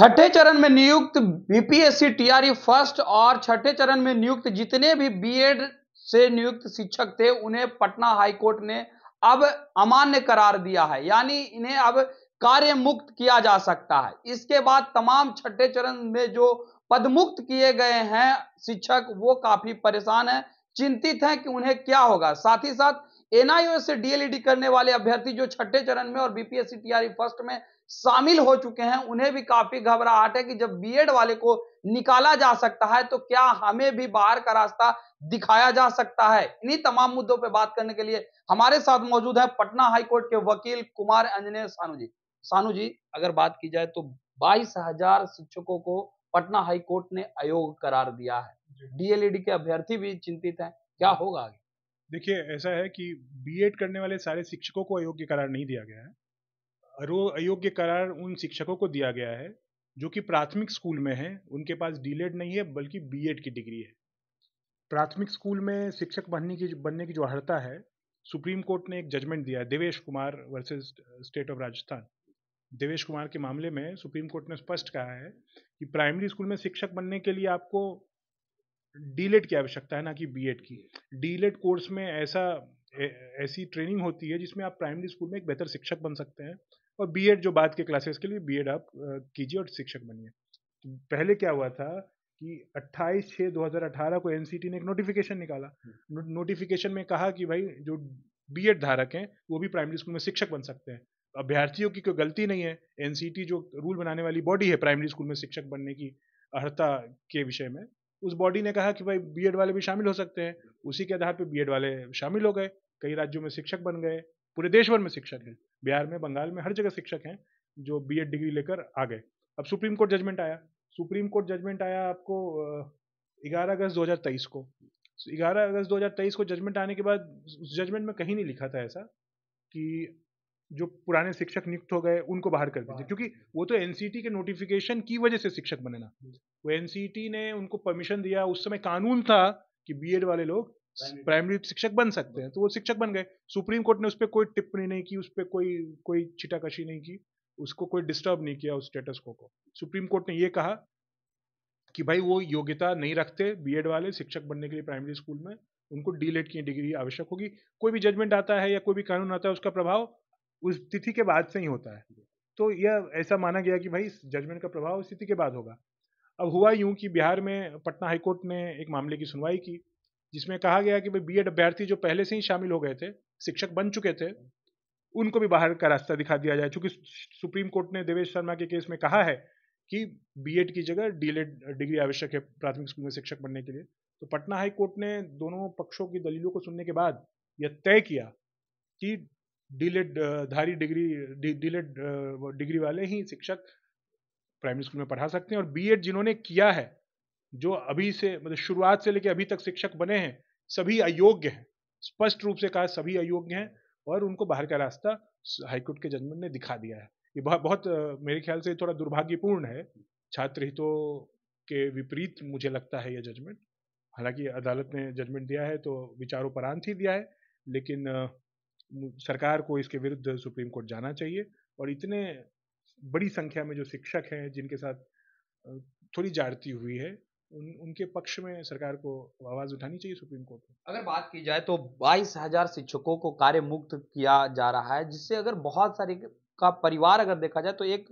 छठे चरण में नियुक्त बीपीएससी टीआरई फर्स्ट और छठे चरण में नियुक्त जितने भी बीएड से नियुक्त शिक्षक थे उन्हें पटना हाईकोर्ट ने अब अमान्य करार दिया है यानी इन्हें अब कार्य मुक्त किया जा सकता है इसके बाद तमाम छठे चरण में जो पदमुक्त किए गए हैं शिक्षक वो काफी परेशान है चिंतित हैं कि उन्हें क्या होगा साथ ही साथ एनआईओ से डीएलईडी करने वाले अभ्यर्थी जो छठे चरण में और बीपीएससी टीआरई फर्स्ट में शामिल हो चुके हैं उन्हें भी काफी घबराहट है कि जब बीएड वाले को निकाला जा सकता है तो क्या हमें भी बाहर का रास्ता दिखाया जा सकता है इन्हीं तमाम मुद्दों पर बात करने के लिए हमारे साथ मौजूद है पटना हाईकोर्ट के वकील कुमार अंजनेय सानू जी सानू जी अगर बात की जाए तो बाईस हजार शिक्षकों को पटना हाईकोर्ट ने अयोग करार दिया है डीएलईडी e के अभ्यर्थी भी चिंतित हैं क्या होगा आगे देखिए ऐसा है कि बीएड करने वाले सारे शिक्षकों को अयोग्य करार नहीं दिया गया है अयोग्य करार उन शिक्षकों को दिया गया है जो कि प्राथमिक स्कूल में है उनके पास डीलेड नहीं है बल्कि बीएड की डिग्री है प्राथमिक स्कूल में शिक्षक बनने की बनने की जो अर्हता है सुप्रीम कोर्ट ने एक जजमेंट दिया है Devesh Kumar versus state of Rajasthan Devesh Kumar के मामले में सुप्रीम कोर्ट ने स्पष्ट कहा है कि प्राइमरी स्कूल में शिक्षक बनने के लिए आपको डीलेट की आवश्यकता है ना कि बीएड की डीलेट कोर्स में ऐसा ऐसी ट्रेनिंग होती है जिसमें आप प्राइमरी स्कूल में एक बेहतर शिक्षक बन सकते हैं और बी जो बाद के क्लासेस के लिए बी आप कीजिए और शिक्षक बनिए तो पहले क्या हुआ था कि 28 छः 2018 को एन ने एक नोटिफिकेशन निकाला हम्म। नो, नोटिफिकेशन में कहा कि भाई जो बी धारक हैं वो भी प्राइमरी स्कूल में शिक्षक बन सकते हैं अभ्यर्थियों की कोई गलती नहीं है एन जो रूल बनाने वाली बॉडी है प्राइमरी स्कूल में शिक्षक बनने की अर्हता के विषय में उस बॉडी ने कहा कि भाई बी वाले भी शामिल हो सकते हैं उसी के आधार पर बी वाले शामिल हो गए कई राज्यों में शिक्षक बन गए पूरे देश भर में शिक्षक हैं बिहार में बंगाल में हर जगह शिक्षक हैं जो बी डिग्री लेकर आ गए अब सुप्रीम कोर्ट जजमेंट आया सुप्रीम कोर्ट जजमेंट आया आपको ग्यारह अगस्त दो को ग्यारह अगस्त दो को जजमेंट आने के बाद उस जजमेंट में कहीं नहीं लिखा था ऐसा कि जो पुराने शिक्षक नियुक्त हो गए उनको बाहर कर दीजिए क्योंकि वो तो एनसीटी के नोटिफिकेशन की वजह से शिक्षक बने ना वो एनसीटी ने उनको परमिशन दिया उस समय कानून था कि बीएड वाले लोग प्राइमरी शिक्षक बन सकते हैं तो वो शिक्षक बन गए सुप्रीम कोर्ट ने उस पर कोई टिप्पणी नहीं की उस पर कोई कोई छिटाकशी नहीं की उसको कोई डिस्टर्ब नहीं किया उस स्टेटस को को सुप्रीम कोर्ट ने ये कहा कि भाई वो योग्यता नहीं रखते बीएड वाले शिक्षक बनने के लिए प्राइमरी स्कूल में उनको डीलेट की डिग्री आवश्यक होगी कोई भी जजमेंट आता है या कोई भी कानून आता है उसका प्रभाव उस तिथि के बाद से ही होता है तो यह ऐसा माना गया कि भाई जजमेंट का प्रभाव स्थिति के बाद होगा अब हुआ यूं कि बिहार में पटना हाईकोर्ट ने एक मामले की सुनवाई की जिसमें कहा गया कि भाई बी अभ्यर्थी जो पहले से ही शामिल हो गए थे शिक्षक बन चुके थे उनको भी बाहर का रास्ता दिखा दिया जाए चूंकि सुप्रीम कोर्ट ने देवेश शर्मा के केस में कहा है कि बी की जगह डी डिग्री आवश्यक है प्राथमिक स्कूल में शिक्षक बनने के लिए तो पटना हाई कोर्ट ने दोनों पक्षों की दलीलों को सुनने के बाद यह तय किया कि डीलेड uh, धारी डिग्री डीलेट uh, डिग्री वाले ही शिक्षक प्राइमरी स्कूल में पढ़ा सकते हैं और बीएड जिन्होंने किया है जो अभी से मतलब शुरुआत से लेकर अभी तक शिक्षक बने हैं सभी अयोग्य हैं स्पष्ट रूप से कहा सभी अयोग्य हैं और उनको बाहर का रास्ता हाईकोर्ट के जजमेंट ने दिखा दिया है ये बहुत बहुत uh, मेरे ख्याल से थोड़ा दुर्भाग्यपूर्ण है छात्र हितों के विपरीत मुझे लगता है यह जजमेंट हालांकि अदालत ने जजमेंट दिया है तो विचारोपरांत ही दिया है लेकिन सरकार को इसके विरुद्ध सुप्रीम कोर्ट जाना चाहिए और इतने बड़ी संख्या में जो शिक्षक हैं जिनके साथ थोड़ी जाड़ती हुई है उन उनके पक्ष में सरकार को आवाज उठानी चाहिए सुप्रीम कोर्ट में अगर बात की जाए तो बाईस हजार शिक्षकों को कार्य मुक्त किया जा रहा है जिससे अगर बहुत सारे का परिवार अगर देखा जाए तो एक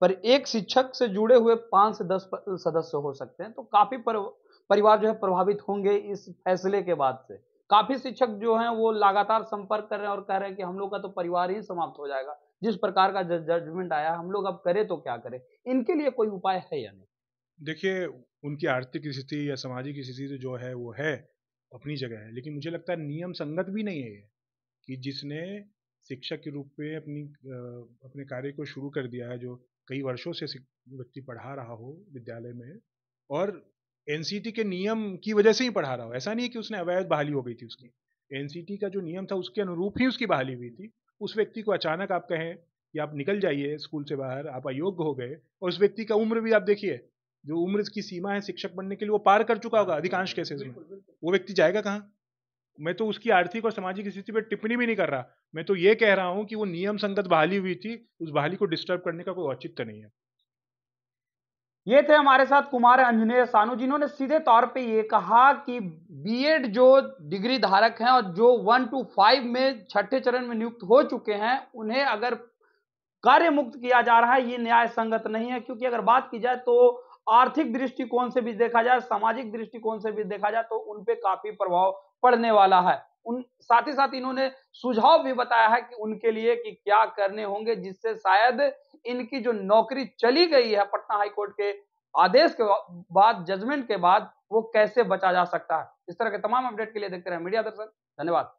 पर एक शिक्षक से जुड़े हुए पांच से दस सदस्य हो सकते हैं तो काफी पर, परिवार जो है प्रभावित होंगे इस फैसले के बाद से काफी शिक्षक जो हैं वो लगातार संपर्क कर रहे हैं और कह रहे हैं कि हम लोग का तो परिवार ही समाप्त हो जाएगा जिस प्रकार का जजमेंट आया हम लोग अब करें तो क्या करें इनके लिए कोई उपाय है या नहीं देखिए उनकी आर्थिक स्थिति या सामाजिक स्थिति तो जो है वो है अपनी जगह है लेकिन मुझे लगता है नियम संगत भी नहीं है कि जिसने शिक्षक के रूप में अपनी अपने कार्य को शुरू कर दिया है जो कई वर्षों से व्यक्ति पढ़ा रहा हो विद्यालय में और एनसीटी के नियम की वजह से ही पढ़ा रहा हो ऐसा नहीं है कि उसने अवैध बहाली हो गई थी उसकी एनसीटी का जो नियम था उसके अनुरूप ही उसकी बहाली हुई थी उस व्यक्ति को अचानक आप कहें कि आप निकल जाइए स्कूल से बाहर आप अयोग्य हो गए और उस व्यक्ति का उम्र भी आप देखिए जो उम्र की सीमा है शिक्षक बनने के लिए वो पार कर चुका होगा अधिकांश केसेस में वो व्यक्ति जाएगा कहाँ मैं तो उसकी आर्थिक और सामाजिक स्थिति पर टिप्पणी भी नहीं कर रहा मैं तो ये कह रहा हूँ कि वो नियम संगत बहाली हुई थी उस बहाली को डिस्टर्ब करने का कोई औचित्य नहीं है ये थे हमारे साथ कुमार अंजनेय सानू जिन्होंने सीधे तौर पे ये कहा कि बीएड जो डिग्री धारक हैं और जो वन टू फाइव में छठे चरण में नियुक्त हो चुके हैं उन्हें अगर कार्य मुक्त किया जा रहा है ये न्याय संगत नहीं है क्योंकि अगर बात की जाए तो आर्थिक दृष्टिकोण से भी देखा जाए सामाजिक दृष्टिकोण से भी देखा जाए तो उनपे काफी प्रभाव पड़ने वाला है उन साथ ही साथ इन्होंने सुझाव भी बताया है कि उनके लिए कि क्या करने होंगे जिससे शायद इनकी जो नौकरी चली गई है पटना हाईकोर्ट के आदेश के बाद जजमेंट के बाद वो कैसे बचा जा सकता है इस तरह के तमाम अपडेट के लिए देखते रहे मीडिया दर्शन धन्यवाद